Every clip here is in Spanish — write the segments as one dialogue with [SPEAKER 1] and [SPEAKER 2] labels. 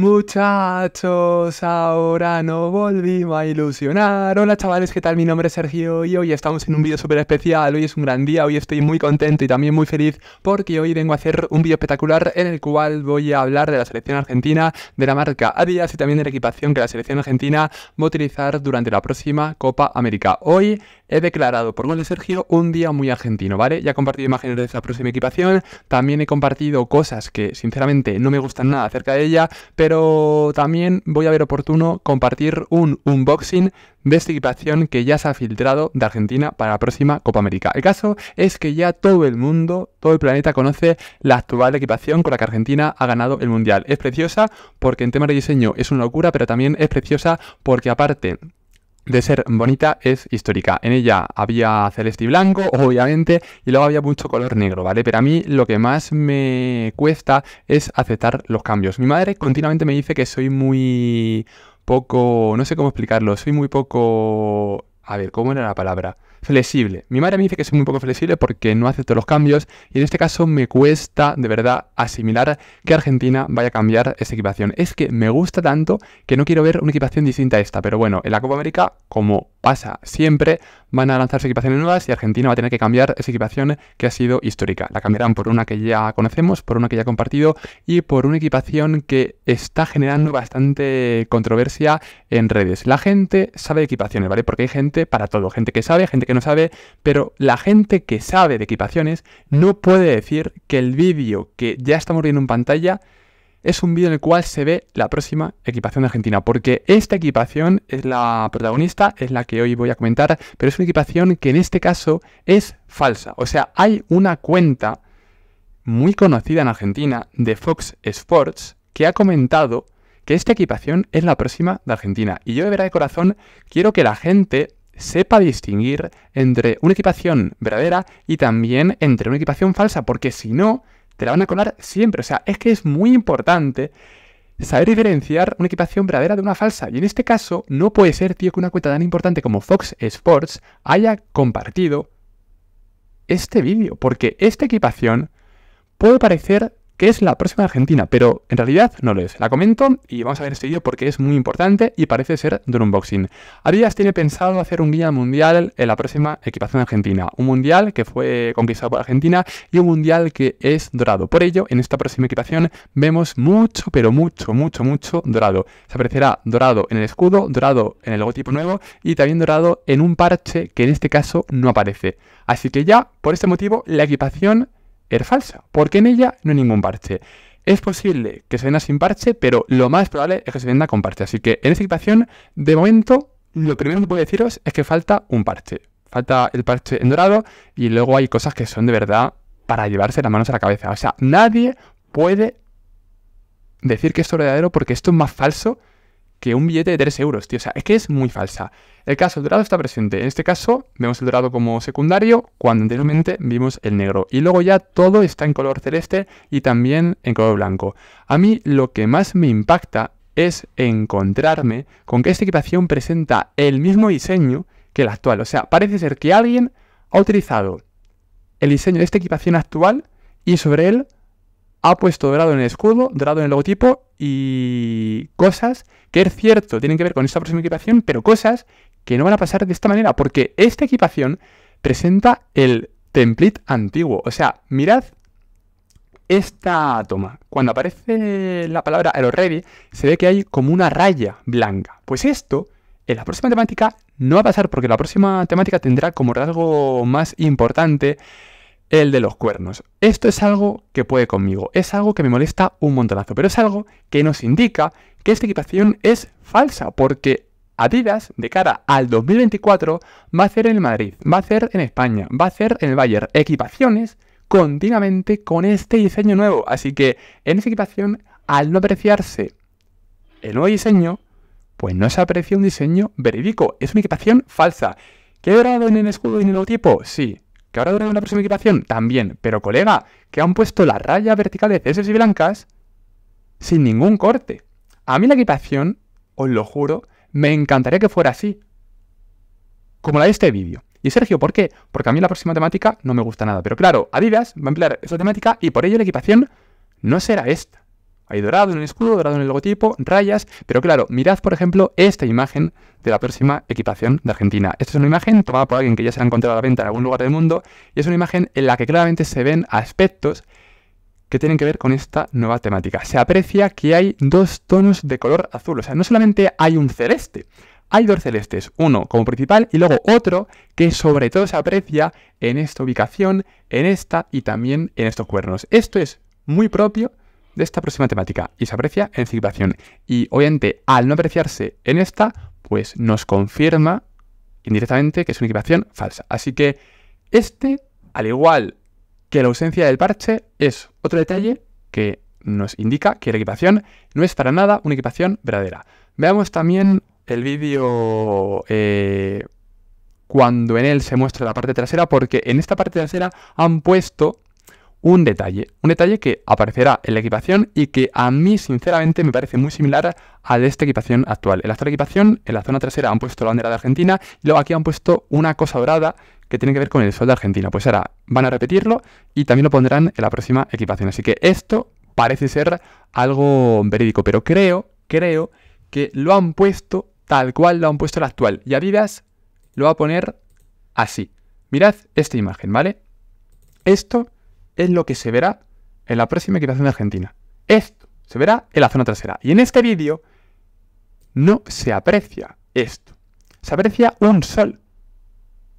[SPEAKER 1] Muchachos, ahora no volvimos a ilusionar. Hola chavales, ¿qué tal? Mi nombre es Sergio y hoy estamos en un vídeo súper especial. Hoy es un gran día, hoy estoy muy contento y también muy feliz porque hoy vengo a hacer un vídeo espectacular en el cual voy a hablar de la selección argentina, de la marca Adidas y también de la equipación que la selección argentina va a utilizar durante la próxima Copa América. Hoy he declarado por gol de Sergio un día muy argentino, ¿vale? Ya he compartido imágenes de esa próxima equipación, también he compartido cosas que sinceramente no me gustan nada acerca de ella, pero pero también voy a ver oportuno compartir un unboxing de esta equipación que ya se ha filtrado de Argentina para la próxima Copa América. El caso es que ya todo el mundo, todo el planeta conoce la actual equipación con la que Argentina ha ganado el Mundial. Es preciosa porque en tema de diseño es una locura, pero también es preciosa porque aparte de ser bonita es histórica. En ella había celeste y blanco, obviamente, y luego había mucho color negro, ¿vale? Pero a mí lo que más me cuesta es aceptar los cambios. Mi madre continuamente me dice que soy muy poco, no sé cómo explicarlo, soy muy poco... A ver, ¿cómo era la palabra? flexible. Mi madre me dice que soy muy poco flexible porque no acepto los cambios y en este caso me cuesta de verdad asimilar que Argentina vaya a cambiar esa equipación. Es que me gusta tanto que no quiero ver una equipación distinta a esta, pero bueno, en la Copa América, como pasa siempre, van a lanzarse equipaciones nuevas y Argentina va a tener que cambiar esa equipación que ha sido histórica. La cambiarán por una que ya conocemos, por una que ya ha compartido y por una equipación que está generando bastante controversia en redes. La gente sabe de equipaciones, ¿vale? Porque hay gente para todo, gente que sabe, gente que no sabe, pero la gente que sabe de equipaciones no puede decir que el vídeo que ya estamos viendo en pantalla es un vídeo en el cual se ve la próxima equipación de Argentina, porque esta equipación es la protagonista, es la que hoy voy a comentar, pero es una equipación que en este caso es falsa. O sea, hay una cuenta muy conocida en Argentina de Fox Sports que ha comentado que esta equipación es la próxima de Argentina. Y yo de verdad de corazón quiero que la gente sepa distinguir entre una equipación verdadera y también entre una equipación falsa, porque si no, te la van a colar siempre. O sea, es que es muy importante saber diferenciar una equipación verdadera de una falsa. Y en este caso, no puede ser, tío, que una cuenta tan importante como Fox Sports haya compartido este vídeo, porque esta equipación puede parecer que es la próxima Argentina, pero en realidad no lo es. La comento y vamos a ver este vídeo porque es muy importante y parece ser de un unboxing. Arias tiene pensado hacer un guía mundial en la próxima equipación argentina. Un mundial que fue conquistado por Argentina y un mundial que es dorado. Por ello, en esta próxima equipación vemos mucho, pero mucho, mucho, mucho dorado. Se aparecerá dorado en el escudo, dorado en el logotipo nuevo y también dorado en un parche que en este caso no aparece. Así que ya, por este motivo, la equipación es falsa, porque en ella no hay ningún parche. Es posible que se venda sin parche, pero lo más probable es que se venda con parche. Así que en esta situación, de momento, lo primero que puedo deciros es que falta un parche. Falta el parche en dorado y luego hay cosas que son de verdad para llevarse las manos a la cabeza. O sea, nadie puede decir que esto es verdadero porque esto es más falso que un billete de 3 euros, tío. O sea, es que es muy falsa. El caso, el dorado está presente. En este caso, vemos el dorado como secundario, cuando anteriormente vimos el negro. Y luego ya todo está en color celeste y también en color blanco. A mí lo que más me impacta es encontrarme con que esta equipación presenta el mismo diseño que la actual. O sea, parece ser que alguien ha utilizado el diseño de esta equipación actual y sobre él ha puesto dorado en el escudo, dorado en el logotipo y cosas que es cierto, tienen que ver con esta próxima equipación, pero cosas que no van a pasar de esta manera, porque esta equipación presenta el template antiguo. O sea, mirad esta toma. Cuando aparece la palabra Hello Ready, se ve que hay como una raya blanca. Pues esto, en la próxima temática, no va a pasar porque la próxima temática tendrá como rasgo más importante el de los cuernos. Esto es algo que puede conmigo, es algo que me molesta un montonazo, pero es algo que nos indica que esta equipación es falsa, porque Adidas, de cara al 2024, va a hacer en Madrid, va a hacer en España, va a hacer en el Bayern equipaciones continuamente con este diseño nuevo. Así que en esta equipación, al no apreciarse el nuevo diseño, pues no se aprecia un diseño verídico, es una equipación falsa. ¿Qué dorado en el escudo y en el logotipo? Sí, ¿Que ahora durará una próxima equipación? También. Pero, colega, que han puesto la raya vertical de ceses y blancas sin ningún corte. A mí la equipación, os lo juro, me encantaría que fuera así. Como la de este vídeo. Y Sergio, ¿por qué? Porque a mí la próxima temática no me gusta nada. Pero claro, Adidas va a emplear esa temática y por ello la equipación no será esta. Hay dorado en el escudo, dorado en el logotipo, rayas, pero claro, mirad por ejemplo esta imagen de la próxima equipación de Argentina. Esta es una imagen tomada por alguien que ya se ha encontrado a la venta en algún lugar del mundo y es una imagen en la que claramente se ven aspectos que tienen que ver con esta nueva temática. Se aprecia que hay dos tonos de color azul, o sea, no solamente hay un celeste, hay dos celestes, uno como principal y luego otro que sobre todo se aprecia en esta ubicación, en esta y también en estos cuernos. Esto es muy propio de esta próxima temática y se aprecia en equipación Y obviamente, al no apreciarse en esta, pues nos confirma indirectamente que es una equipación falsa. Así que este, al igual que la ausencia del parche, es otro detalle que nos indica que la equipación no es para nada una equipación verdadera. Veamos también el vídeo eh, cuando en él se muestra la parte trasera, porque en esta parte trasera han puesto un detalle, un detalle que aparecerá en la equipación y que a mí sinceramente me parece muy similar a de esta equipación actual. En la actual equipación, en la zona trasera han puesto la bandera de Argentina y luego aquí han puesto una cosa dorada que tiene que ver con el sol de Argentina. Pues ahora van a repetirlo y también lo pondrán en la próxima equipación. Así que esto parece ser algo verídico, pero creo, creo que lo han puesto tal cual lo han puesto el actual. Y vidas lo va a poner así. Mirad esta imagen, ¿vale? Esto es lo que se verá en la próxima equipación de Argentina. Esto se verá en la zona trasera. Y en este vídeo no se aprecia esto. Se aprecia un sol.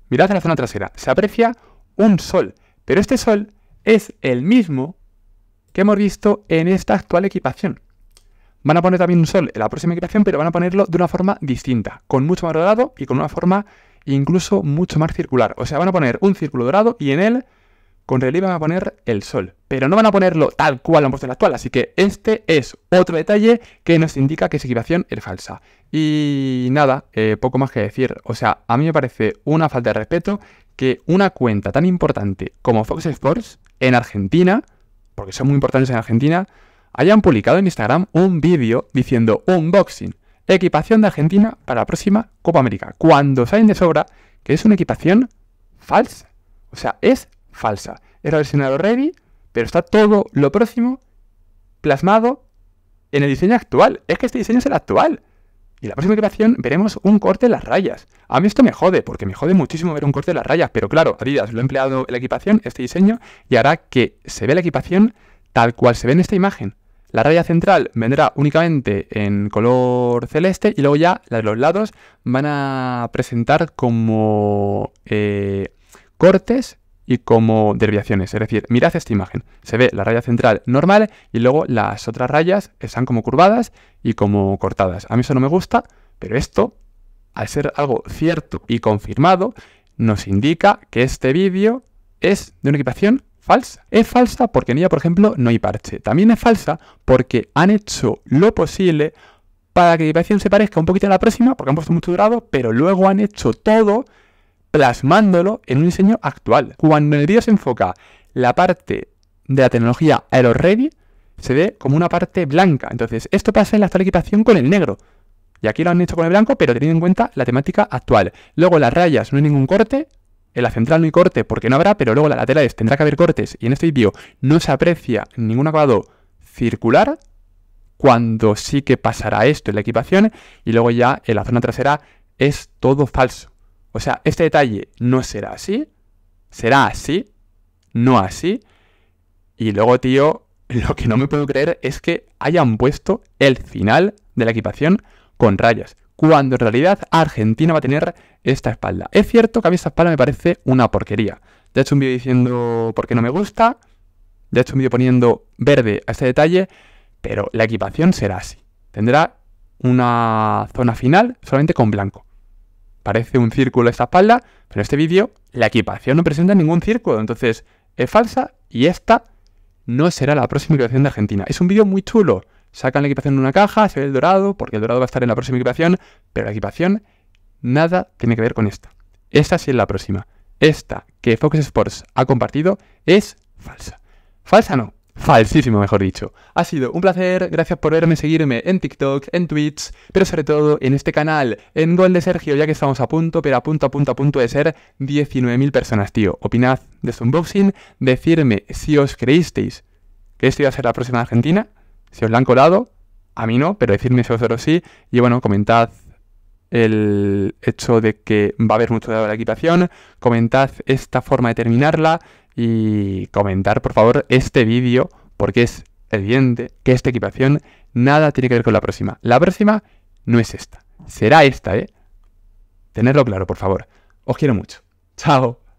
[SPEAKER 1] Mirad en la zona trasera. Se aprecia un sol. Pero este sol es el mismo que hemos visto en esta actual equipación. Van a poner también un sol en la próxima equipación, pero van a ponerlo de una forma distinta, con mucho más dorado y con una forma incluso mucho más circular. O sea, van a poner un círculo dorado y en él con relieve van a poner el sol, pero no van a ponerlo tal cual lo han puesto en la actual, así que este es otro detalle que nos indica que esa equipación es falsa. Y nada, eh, poco más que decir, o sea, a mí me parece una falta de respeto que una cuenta tan importante como Fox Sports en Argentina, porque son muy importantes en Argentina, hayan publicado en Instagram un vídeo diciendo unboxing, equipación de Argentina para la próxima Copa América, cuando saben de sobra que es una equipación falsa. O sea, es falsa. Era el escenario ready, pero está todo lo próximo plasmado en el diseño actual. Es que este diseño es el actual. Y la próxima creación veremos un corte en las rayas. A mí esto me jode, porque me jode muchísimo ver un corte en las rayas, pero claro, Adidas lo ha empleado en la equipación, este diseño, y hará que se vea la equipación tal cual se ve en esta imagen. La raya central vendrá únicamente en color celeste y luego ya las de los lados van a presentar como eh, cortes y como derviaciones. Es decir, mirad esta imagen. Se ve la raya central normal y luego las otras rayas están como curvadas y como cortadas. A mí eso no me gusta, pero esto, al ser algo cierto y confirmado, nos indica que este vídeo es de una equipación falsa. Es falsa porque en ella, por ejemplo, no hay parche. También es falsa porque han hecho lo posible para que la equipación se parezca un poquito a la próxima, porque han puesto mucho dorado, pero luego han hecho todo plasmándolo en un diseño actual. Cuando el vídeo se enfoca la parte de la tecnología AeroReady, se ve como una parte blanca. Entonces, esto pasa en la actual equipación con el negro. Y aquí lo han hecho con el blanco, pero teniendo en cuenta la temática actual. Luego las rayas, no hay ningún corte. En la central no hay corte porque no habrá, pero luego la laterales tendrá que haber cortes. Y en este vídeo no se aprecia ningún acabado circular, cuando sí que pasará esto en la equipación. Y luego ya en la zona trasera es todo falso. O sea, este detalle no será así, será así, no así. Y luego, tío, lo que no me puedo creer es que hayan puesto el final de la equipación con rayas, cuando en realidad Argentina va a tener esta espalda. Es cierto que a mí esta espalda me parece una porquería. Ya he hecho un vídeo diciendo por qué no me gusta, ya he hecho un vídeo poniendo verde a este detalle, pero la equipación será así. Tendrá una zona final solamente con blanco. Parece un círculo esta espalda, pero este vídeo, la equipación no presenta ningún círculo, entonces es falsa y esta no será la próxima equipación de Argentina. Es un vídeo muy chulo. Sacan la equipación de una caja, se ve el dorado, porque el dorado va a estar en la próxima equipación, pero la equipación nada tiene que ver con esta. Esta sí es la próxima. Esta que Focus Sports ha compartido es falsa. Falsa no, Falsísimo, mejor dicho. Ha sido un placer, gracias por verme, seguirme en TikTok, en Twitch, pero sobre todo en este canal, en Gol de Sergio, ya que estamos a punto, pero a punto, a punto, a punto de ser 19.000 personas, tío. Opinad de este unboxing, decirme si os creísteis que esto iba a ser la próxima Argentina, si os la han colado, a mí no, pero decidme si vosotros sí, y bueno, comentad el hecho de que va a haber mucho de la equipación, comentad esta forma de terminarla, y comentar por favor este vídeo porque es evidente que esta equipación nada tiene que ver con la próxima. La próxima no es esta, será esta, ¿eh? Tenerlo claro, por favor. Os quiero mucho. Chao.